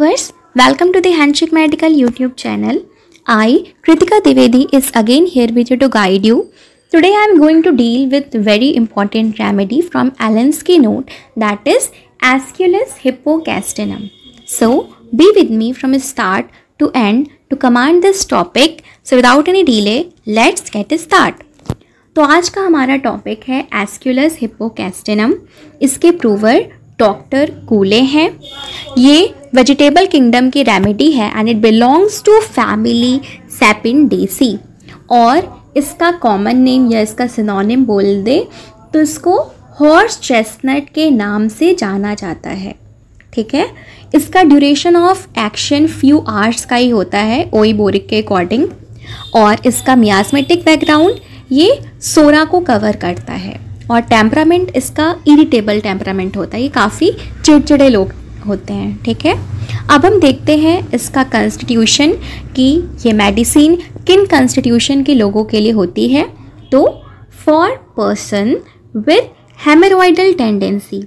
Viewers, welcome to the Handshake Medical YouTube channel. I, Kritika Devedi, is again here with you to guide you. Today I am going to deal with very important remedy from Allen's keynote that is Asculus hippocastanum. So be with me from start to end to command this topic. So without any delay, let's get start. तो आज का हमारा topic है एस्क्यूलस हिप्पोकैस्टिनम इसके prover doctor कूले हैं ये vegetable kingdom की रेमेडी है and it belongs to family Sapindaceae और इसका कॉमन नेम या इसका सिनोनिम बोल दे तो इसको हॉर्स चेस्टनट के नाम से जाना जाता है ठीक है इसका duration of action few hours का ही होता है ओई बोरिक के अकॉर्डिंग और इसका मियाजमेटिक बैकग्राउंड ये सोरा को कवर करता है और टेम्परामेंट इसका इरिटेबल टेम्परामेंट होता है ये काफ़ी चिड़चिड़े लोग होते हैं ठीक है अब हम देखते हैं इसका कंस्टिट्यूशन कि ये मेडिसिन किन कंस्टिट्यूशन के लोगों के लिए होती है तो for person with haemorrhoidal tendency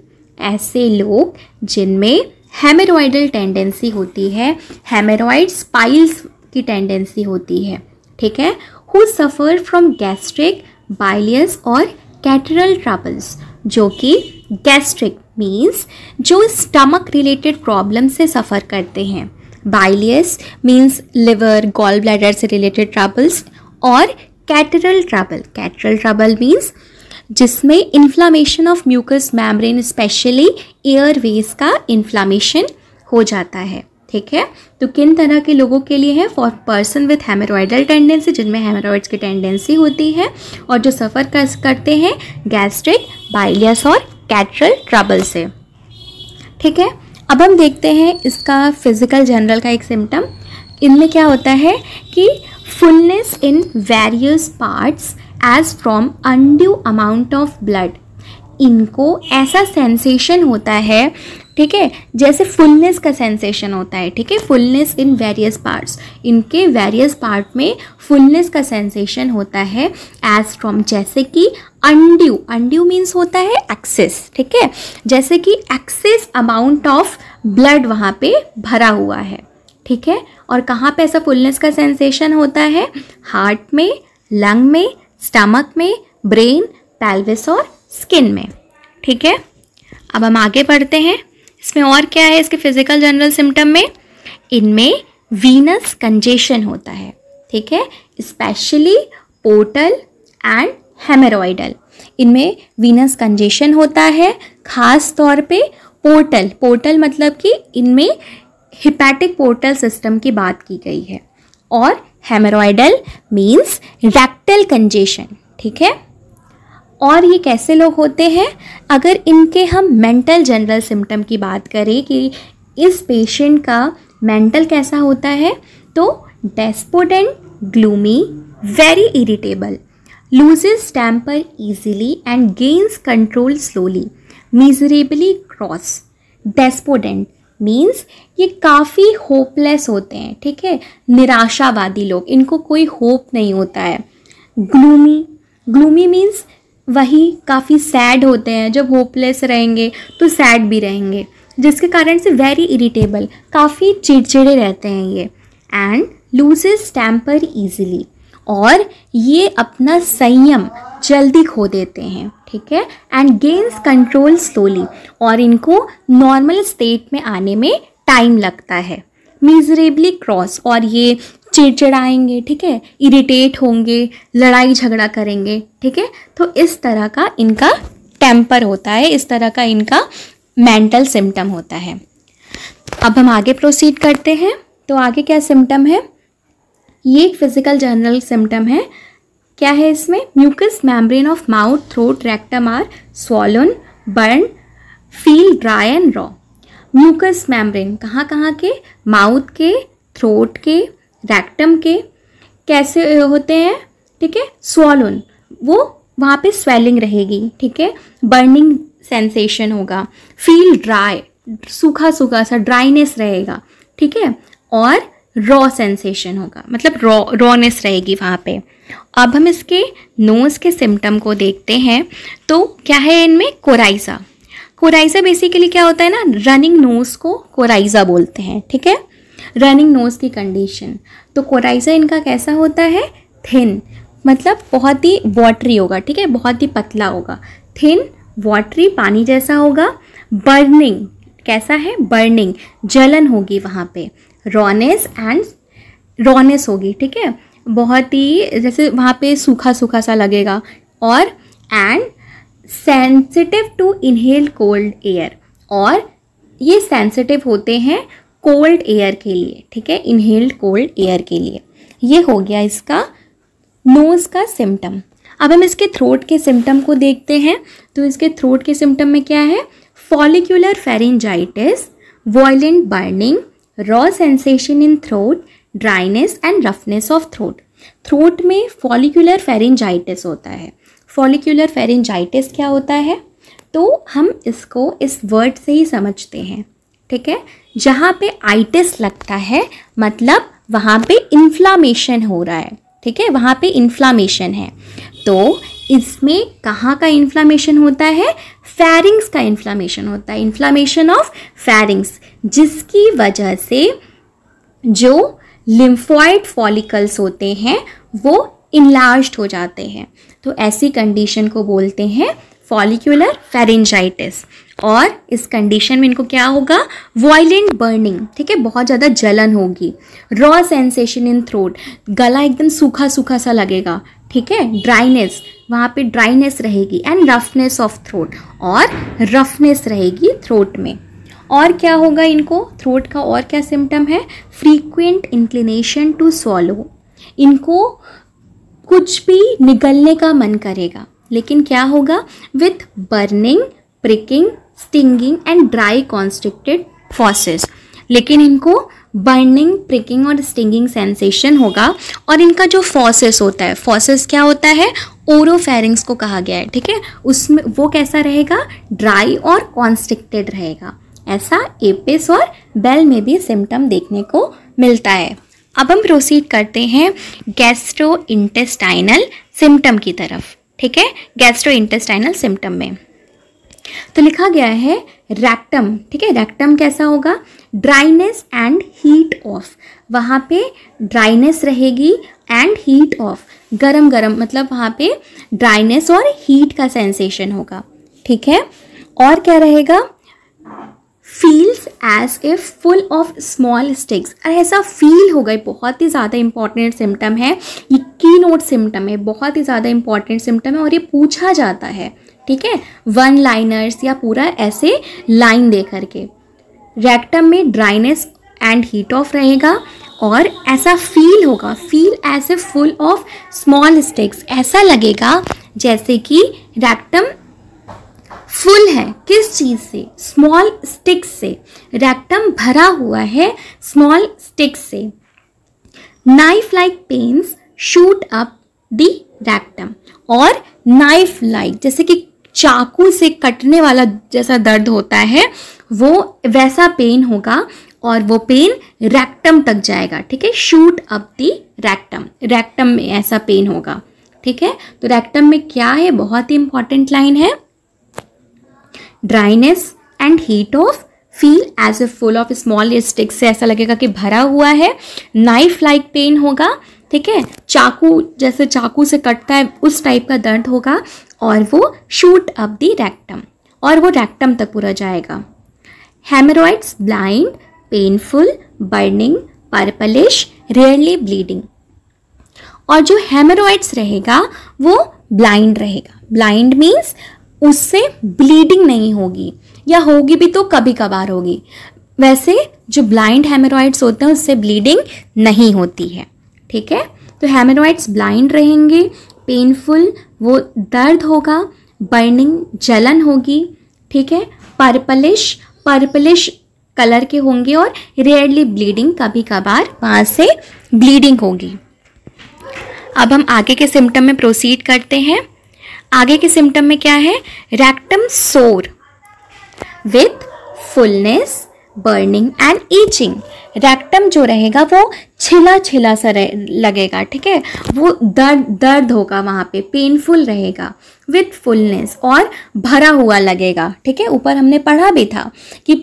ऐसे लोग जिनमें हेमेरोइडल टेंडेंसी होती है हेमेरोइड स्पाइल्स की टेंडेंसी होती है ठीक है who suffer from gastric bilious और कैटरल ट्रबल्स जो कि गैस्ट्रिक मीन्स जो स्टमक रिलेटेड प्रॉब्लम से सफ़र करते हैं bilious means liver gall bladder से रिलेटेड ट्रबल्स और catarrhal trouble catarrhal trouble means जिसमें inflammation of mucous membrane specially airways का इन्फ्लामेशन हो जाता है ठीक है तो किन तरह के लोगों के लिए है for person with haemorrhoidal tendency जिनमें हेमरॉयड्स की टेंडेंसी होती है और जो सफ़र कर करते हैं गैस्ट्रिक बाइलियस और कैटरल ट्रबल से ठीक है अब हम देखते हैं इसका फिजिकल जनरल का एक सिम्टम इनमें क्या होता है कि fullness in various parts as from undue amount of blood इनको ऐसा सेंसेशन होता है ठीक है जैसे फुलनेस का सेंसेशन होता है ठीक है फुलनेस इन वेरियस पार्ट्स इनके वेरियस पार्ट में फुलनेस का सेंसेशन होता है एज फ्रॉम जैसे कि अंड्यू अंड्यू मीन्स होता है एक्सेस ठीक है जैसे कि एक्सेस अमाउंट ऑफ ब्लड वहाँ पे भरा हुआ है ठीक है और कहाँ पे ऐसा फुलनेस का सेंसेशन होता है हार्ट में लंग में स्टमक में ब्रेन पैल्विस और स्किन में ठीक है अब हम आगे बढ़ते हैं इसमें और क्या है इसके फिजिकल जनरल सिम्टम में इनमें वीनस कंजेशन होता है ठीक है स्पेशली पोर्टल एंड हेमेरोइडल इनमें वीनस कंजेशन होता है खास तौर पे पोर्टल पोर्टल मतलब कि इनमें हिपैटिक पोर्टल सिस्टम की बात की गई है और हेमेरोइडल मीन्स रेक्टल कंजेशन ठीक है और ये कैसे लोग होते हैं अगर इनके हम मेंटल जनरल सिम्टम की बात करें कि इस पेशेंट का मेंटल कैसा होता है तो despondent gloomy very irritable loses temper easily and gains control slowly miserably cross despondent means ये काफ़ी होपलेस होते हैं ठीक है निराशावादी लोग इनको कोई होप नहीं होता है ग्लूमी ग्लूमी मीन्स वही काफ़ी सैड होते हैं जब होपलेस रहेंगे तो सैड भी रहेंगे जिसके कारण से वेरी इरिटेबल काफ़ी चिड़चिड़े रहते हैं ये एंड लूजेज टैम्पर ईजिली और ये अपना संयम जल्दी खो देते हैं ठीक है एंड गेंस कंट्रोल स्लोली और इनको नॉर्मल स्टेट में आने में टाइम लगता है मिजरेबली क्रॉस और ये चिड़चिड़ाएंगे ठीक है इरिटेट होंगे लड़ाई झगड़ा करेंगे ठीक है तो इस तरह का इनका टेम्पर होता है इस तरह का इनका मेंटल सिम्टम होता है अब हम आगे प्रोसीड करते हैं तो आगे क्या सिम्टम है ये एक फिजिकल जनरल सिम्टम है क्या है इसमें mucous membrane of mouth throat rectum are swollen burn feel dry and raw mucous membrane कहाँ कहाँ के माउथ के थ्रोट के रैक्टम के कैसे होते हैं ठीक है स्वॉलन वो वहाँ पे स्वेलिंग रहेगी ठीक है बर्निंग सेंसेशन होगा फील ड्राई सूखा सूखा सा ड्राइनेस रहेगा ठीक है और रॉ सेंसेशन होगा मतलब रॉ रौ, रॉनेस रहेगी वहाँ पे अब हम इसके नोज़ के सिम्टम को देखते हैं तो क्या है इनमें कोराइजा कोराइजा बेसिकली क्या होता है ना रनिंग नोज़ को कोराइजा बोलते हैं ठीक है रनिंग नोज़ की कंडीशन तो कोराइजा इनका कैसा होता है थिन मतलब बहुत ही वाटरी होगा ठीक है बहुत ही पतला होगा थिन वॉटरी पानी जैसा होगा बर्निंग कैसा है बर्निंग जलन होगी वहाँ पे रॉनेस एंड रॉनेस होगी ठीक है बहुत ही जैसे वहाँ पे सूखा सूखा सा लगेगा और and sensitive to inhale cold air और ये सेंसिटिव होते हैं कोल्ड एयर के लिए ठीक है इनहेल्ड कोल्ड एयर के लिए ये हो गया इसका नोज़ का सिम्टम अब हम इसके थ्रोट के सिम्टम को देखते हैं तो इसके थ्रोट के सिम्टम में क्या है follicular pharyngitis violent burning raw sensation in throat dryness and roughness of throat throat में फॉलिकुलर फेरेंजाइटिस होता है फॉलिकुलर फेरेंजाइटिस क्या होता है तो हम इसको इस वर्ड से ही समझते हैं ठीक है जहाँ पे आइटिस लगता है मतलब वहाँ पे इन्फ्लामेशन हो रहा है ठीक है वहाँ पे इन्फ्लामेशन है तो इसमें कहाँ का इन्फ्लामेशन होता है फैरिंग्स का इन्फ्लामेशन होता है इन्फ्लामेशन ऑफ फैरिंग्स जिसकी वजह से जो लिम्फॉइड फॉलिकल्स होते हैं वो इनलार्ज हो जाते हैं तो ऐसी कंडीशन को बोलते हैं फॉलिक्यूलर फेरेंजाइटिस और इस कंडीशन में इनको क्या होगा वॉयलेंट बर्निंग ठीक है बहुत ज़्यादा जलन होगी रॉ सेंसेशन इन थ्रोट गला एकदम सूखा सूखा सा लगेगा ठीक है ड्राइनेस वहाँ पे ड्राइनेस रहेगी एंड रफनेस ऑफ थ्रोट और रफनेस रहेगी थ्रोट में और क्या होगा इनको थ्रोट का और क्या सिम्टम है फ्रीक्वेंट इंक्लिनेशन टू सॉलो इनको कुछ भी निगलने का मन करेगा लेकिन क्या होगा with burning pricking stinging and dry constricted fauces लेकिन इनको बर्निंग प्रिकिंग और स्टिंगिंग सेंसेशन होगा और इनका जो फॉसेस होता है फॉसेस क्या होता है ओरोफेरिंग्स को कहा गया है ठीक है उसमें वो कैसा रहेगा ड्राई और कॉन्स्ट्रिक्टेड रहेगा ऐसा एपिस और बेल में भी सिम्टम देखने को मिलता है अब हम प्रोसीड करते हैं गैस्ट्रो इंटेस्टाइनल सिम्टम की तरफ ठीक है गैस्ट्रो इंटेस्टाइनल सिम्टम में तो लिखा गया है रैक्टम ठीक है रैक्टम कैसा होगा ड्राइनेस एंड हीट ऑफ वहाँ पे ड्राइनेस रहेगी एंड हीट ऑफ गरम गरम मतलब वहाँ पे ड्राइनेस और हीट का सेंसेशन होगा ठीक है और क्या रहेगा feels as a full of small sticks और ऐसा फील होगा बहुत ही ज़्यादा इंपॉर्टेंट सिम्टम है की नोट सिम्टम है बहुत ही ज़्यादा इंपॉर्टेंट सिम्टम है और ये पूछा जाता है ठीक है वन लाइनर्स या पूरा ऐसे लाइन दे करके रेक्टम में ड्राइनेस एंड हीट ऑफ रहेगा और ऐसा फील होगा फील ऐसे फुल ऑफ स्मॉल स्टिक्स ऐसा लगेगा जैसे कि रैक्टम फुल है किस चीज़ से स्मॉल स्टिक्स से रैक्टम भरा हुआ है स्मॉल स्टिक्स से knife like pains shoot up the rectum और नाइफ लाइक जैसे कि चाकू से कटने वाला जैसा दर्द होता है वो वैसा पेन होगा और वो पेन रैक्टम तक जाएगा ठीक है shoot up the rectum rectum में ऐसा पेन होगा ठीक है तो रैक्टम में क्या है बहुत ही इंपॉर्टेंट लाइन है dryness and heat of feel as a full of small sticks से ऐसा लगेगा कि भरा हुआ है नाइफ लाइक पेन होगा ठीक है चाकू जैसे चाकू से कटता है उस टाइप का दर्द होगा और वो शूट अप दी रेक्टम और वो रेक्टम तक पूरा जाएगा haemorrhoids blind painful burning purplish rarely bleeding और जो हेमरॉइड्स रहेगा वो ब्लाइंड रहेगा ब्लाइंड मीन्स उससे ब्लीडिंग नहीं होगी या होगी भी तो कभी कभार होगी वैसे जो ब्लाइंड हेमरॉइड्स होते हैं उससे ब्लीडिंग नहीं होती है ठीक है तो हेमेरॉइड्स ब्लाइंड रहेंगे पेनफुल वो दर्द होगा बर्निंग जलन होगी ठीक है पर्पलिश पर्पलिश कलर के होंगे और रेयरली ब्लीडिंग कभी कभार वहाँ से ब्लीडिंग होगी अब हम आगे के सिम्टम में प्रोसीड करते हैं आगे के सिम्टम में क्या है rectum sore with fullness burning and itching rectum जो रहेगा वो छिला छिला सा लगेगा ठीक है वो दर्द दर्द होगा वहाँ पे पेनफुल रहेगा विथ फुलनेस और भरा हुआ लगेगा ठीक है ऊपर हमने पढ़ा भी था कि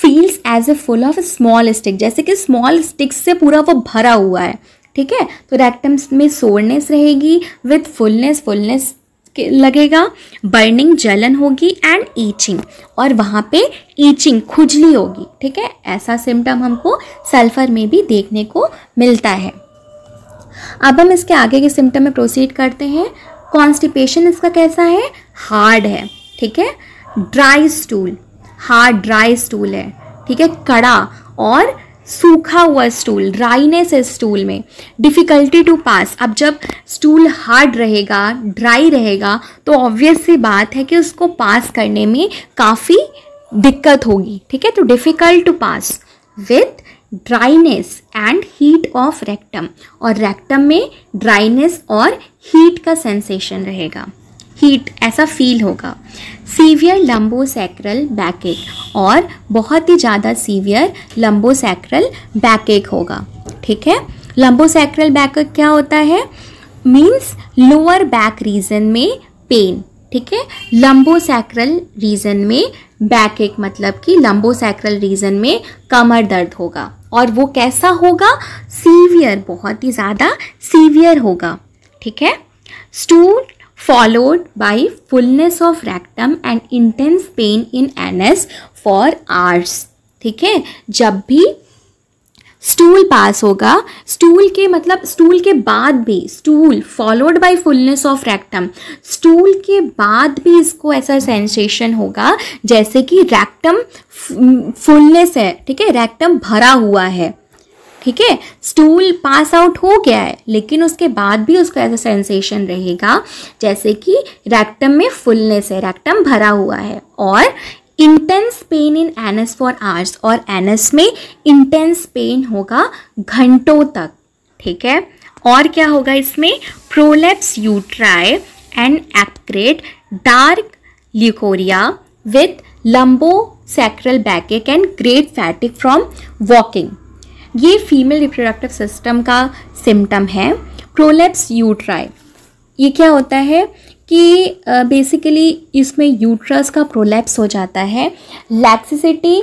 feels as a full of small stick जैसे कि स्मॉल स्टिक्स से पूरा वो भरा हुआ है ठीक है तो रेक्टम्स में सोरनेस रहेगी विथ फुलनेस फुलनेस लगेगा बर्निंग जलन होगी एंड ईचिंग और वहाँ पे ईचिंग खुजली होगी ठीक है ऐसा सिम्टम हमको सल्फर में भी देखने को मिलता है अब हम इसके आगे के सिम्टम में प्रोसीड करते हैं कॉन्स्टिपेशन इसका कैसा है हार्ड है ठीक है dry stool hard dry stool है ठीक है कड़ा और सूखा हुआ स्टूल ड्राइनेस है स्टूल में डिफ़िकल्टी टू पास अब जब स्टूल हार्ड रहेगा ड्राई रहेगा तो ऑब्वियस सी बात है कि उसको पास करने में काफ़ी दिक्कत होगी ठीक है तो difficult to pass with dryness and heat of rectum और रेक्टम में ड्राइनेस और हीट का सेंसेशन रहेगा हीट ऐसा फील होगा सीवियर लम्बोसैक्रल बैकेक और बहुत ही ज़्यादा सीवियर लम्बोसैक्रल बैकेक होगा ठीक है लम्बोसैक्रल बैकेक क्या होता है मीन्स लोअर बैक रीजन में पेन ठीक है लम्बोसैक्रल रीजन में बैक एक मतलब कि लम्बोसैक्रल रीजन में कमर दर्द होगा और वो कैसा होगा सीवियर बहुत ही ज़्यादा सीवियर होगा ठीक है stool followed by fullness of rectum and intense pain in anus for hours ठीक है जब भी स्टूल पास होगा स्टूल के मतलब स्टूल के बाद भी stool followed by fullness of rectum stool के बाद भी इसको ऐसा सेंसेशन होगा जैसे कि रैक्टम फुलनेस है ठीक है रैक्टम भरा हुआ है ठीक है स्टूल पास आउट हो गया है लेकिन उसके बाद भी उसको ऐसा सेंसेशन रहेगा जैसे कि रेक्टम में फुलनेस है रेक्टम भरा हुआ है और intense pain in anus for hours और एनस में इंटेंस पेन होगा घंटों तक ठीक है और क्या होगा इसमें prolapse uteri and acrid dark leucorrhoea with lumbosacral backache and great fatigue from walking ये फीमेल रिप्रोडक्टिव सिस्टम का सिम्टम है प्रोलेप्स यूट्राई ये क्या होता है कि बेसिकली uh, इसमें यूट्रस का प्रोलेप्स हो जाता है laxity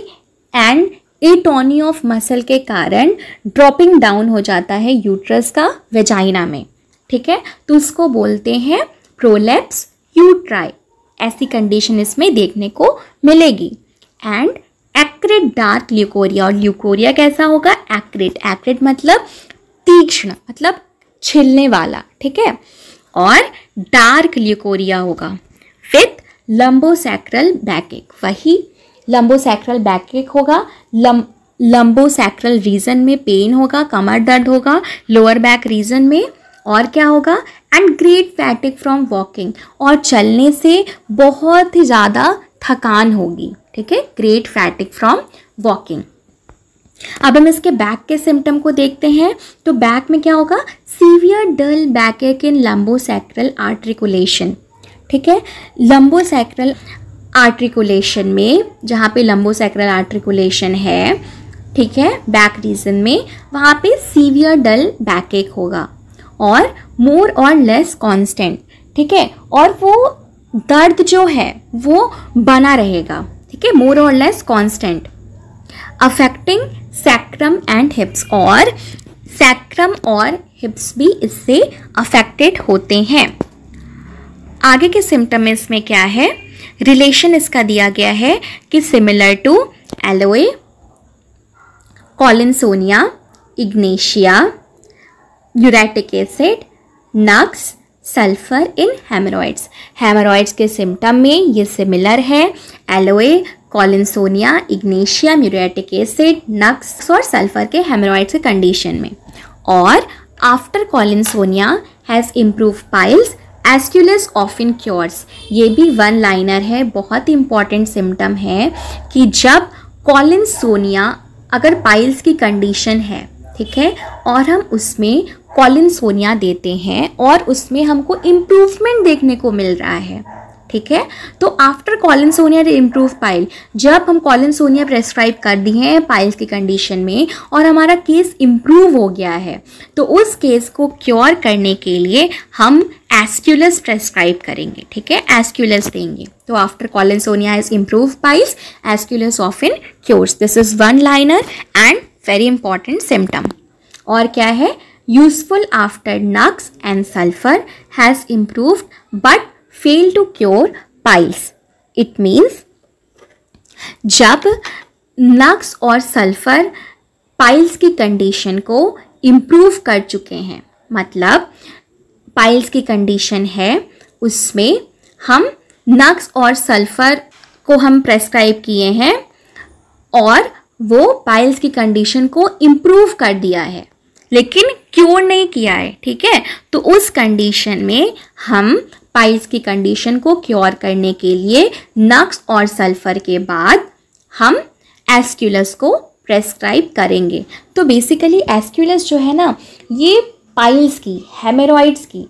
and atony of muscle के कारण ड्रॉपिंग डाउन हो जाता है यूट्रस का वेजाइना में ठीक है तो उसको बोलते हैं प्रोलेप्स यूट्राई ऐसी कंडीशन इसमें देखने को मिलेगी एंड एक्रेट डार्क ल्यूकोरिया और ल्यूकोरिया कैसा होगा एक्रेट एक्रेट मतलब तीक्ष्ण मतलब छिलने वाला ठीक है और डार्क ल्यूकोरिया होगा विथ लंबोसैक्रल बैकेक वही लंबोसैक्रल बैकेक होगा लम लंबोसैक्रल रीजन में पेन होगा कमर दर्द होगा लोअर बैक रीजन में और क्या होगा and great fatigue from walking और चलने से बहुत ही ज़्यादा थकान होगी ठीक है ग्रेट फैटिक फ्रॉम वॉकिंग अब हम इसके बैक के सिम्टम को देखते हैं तो बैक में क्या होगा सीवियर डल बैक एक इन सैक्रल आर्ट्रिकुलेशन ठीक है सैक्रल आर्ट्रिकुलेशन में जहाँ पे सैक्रल आर्ट्रिकुलेशन है ठीक है बैक रीजन में वहाँ पे सीवियर डल बैक एक होगा और मोर और लेस कॉन्स्टेंट ठीक है और वो दर्द जो है वो बना रहेगा ठीक है मोर और less constant affecting sacrum and hips और सैक्रम और हिप्स भी इससे अफेक्टेड होते हैं आगे के सिम्टम में इसमें क्या है रिलेशन इसका दिया गया है कि similar to aloe collinsonia ignatia muriatic acid nux sulphur in haemorrhoids haemorrhoids के सिम्टम में ये सिमिलर है aloe collinsonia ignatia muriatic acid nux और सल्फर के हेमरॉइड्स के कंडीशन में और after collinsonia has improve piles aesculus often cures ये भी वन लाइनर है बहुत ही इंपॉर्टेंट सिम्टम है कि जब कॉलिनसोनिया अगर पाइल्स की कंडीशन है ठीक है और हम उसमें कॉलिन सोनिया देते हैं और उसमें हमको इम्प्रूवमेंट देखने को मिल रहा है ठीक है तो after collinsonia improve pile जब हम कॉलिन सोनिया प्रेस्क्राइब कर दिए हैं पाइल्स की कंडीशन में और हमारा केस इम्प्रूव हो गया है तो उस केस को क्योर करने के लिए हम एस्क्यूलस प्रेस्क्राइब करेंगे ठीक है एस्क्यूलस देंगे तो after Collinsonia is improve piles aesculus often cures this is one liner and very important symptom और क्या है useful after nux and sulphur has improved but fail to cure piles it means जब nux और sulphur piles की condition को improve कर चुके हैं मतलब पाइल्स की कंडीशन है उसमें हम नक्स और सल्फर को हम प्रेस्क्राइब किए हैं और वो पाइल्स की कंडीशन को इम्प्रूव कर दिया है लेकिन क्योर नहीं किया है ठीक है तो उस कंडीशन में हम पाइल्स की कंडीशन को क्योर करने के लिए नक्स और सल्फर के बाद हम एस्क्यूलस को प्रेस्क्राइब करेंगे तो बेसिकली एस्क्यूलस जो है ना ये पाइल्स की हेमेरॉइड्स की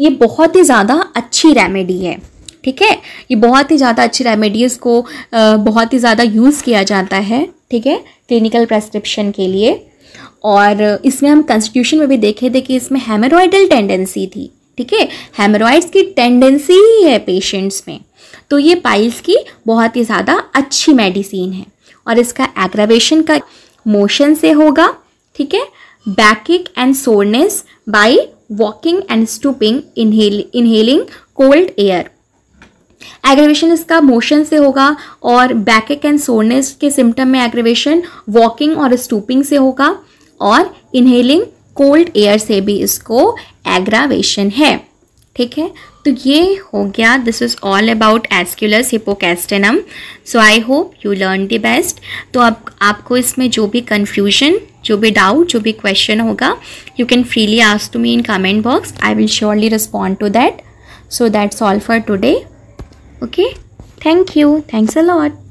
ये बहुत ही ज़्यादा अच्छी रेमेडी है ठीक है ये बहुत ही ज़्यादा अच्छी रेमेडीज़ को बहुत ही ज़्यादा यूज़ किया जाता है ठीक है क्लिनिकल प्रेस्क्रिप्शन के लिए और इसमें हम कंस्टिट्यूशन में भी देखे थे कि इसमें हेमरॉयडल टेंडेंसी थी ठीक है हेमरॉइड्स की टेंडेंसी ही है पेशेंट्स में तो ये पाइल्स की बहुत ही ज़्यादा अच्छी मेडिसिन है और इसका एग्रावेशन का मोशन से होगा ठीक है backache and soreness by walking and stooping inhale inhaling cold air aggravation इसका मोशन से होगा और बैक एक एंड सोरनेस के सिम्टम में एग्रेवेशन वॉकिंग और स्टूपिंग से होगा और इनहेलिंग कोल्ड एयर से भी इसको एग्रावेशन है ठीक है तो ये हो गया this is all about aesculus hippocastanum so I hope you learn the best तो अब आपको इसमें जो भी कन्फ्यूजन जो भी डाउट जो भी क्वेश्चन होगा you can freely ask to me in comment box I will surely respond to that so that's all for today okay thank you thanks a lot